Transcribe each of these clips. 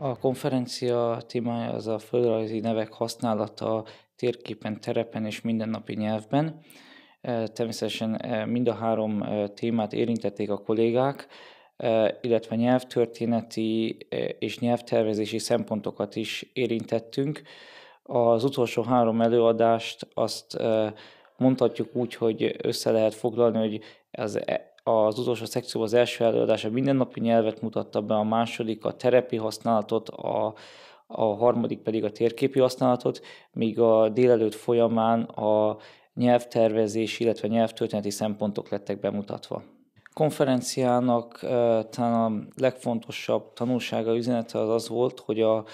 A konferencia témája az a földrajzi nevek használata térképen, terepen és mindennapi nyelvben. E, természetesen e, mind a három e, témát érintették a kollégák, illetve nyelvtörténeti és nyelvtervezési szempontokat is érintettünk. Az utolsó három előadást azt mondhatjuk úgy, hogy össze lehet foglalni, hogy az az utolsó szekció az első előadás a mindennapi nyelvet mutatta be, a második a terepi használatot, a, a harmadik pedig a térképi használatot, míg a délelőtt folyamán a nyelvtervezés, illetve nyelvtörténeti szempontok lettek bemutatva. Konferenciának eh, talán a legfontosabb tanulsága, üzenete az az volt, hogy a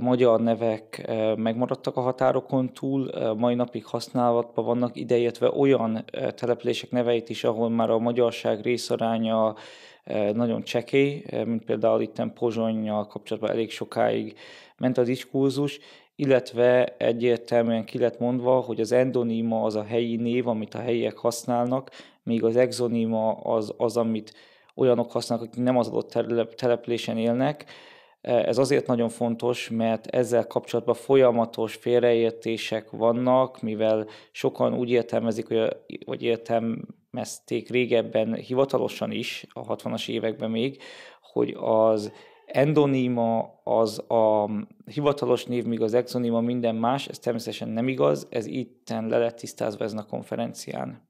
magyar nevek megmaradtak a határokon túl, mai napig használatban vannak, idejétve olyan települések neveit is, ahol már a magyarság részaránya nagyon csekély, mint például itt Pozsonnyal kapcsolatban elég sokáig ment a diskurzus, illetve egyértelműen ki lett mondva, hogy az endoníma az a helyi név, amit a helyiek használnak, míg az exoníma az, az amit olyanok használnak, akik nem az adott településen élnek, E, ez azért nagyon fontos, mert ezzel kapcsolatban folyamatos félreértések vannak, mivel sokan úgy értelmezik, hogy, vagy értelmezték régebben hivatalosan is, a 60-as években még, hogy az endoníma az a hivatalos név, míg az exoníma minden más, ez természetesen nem igaz, ez itten le lett tisztázva ezen a konferencián.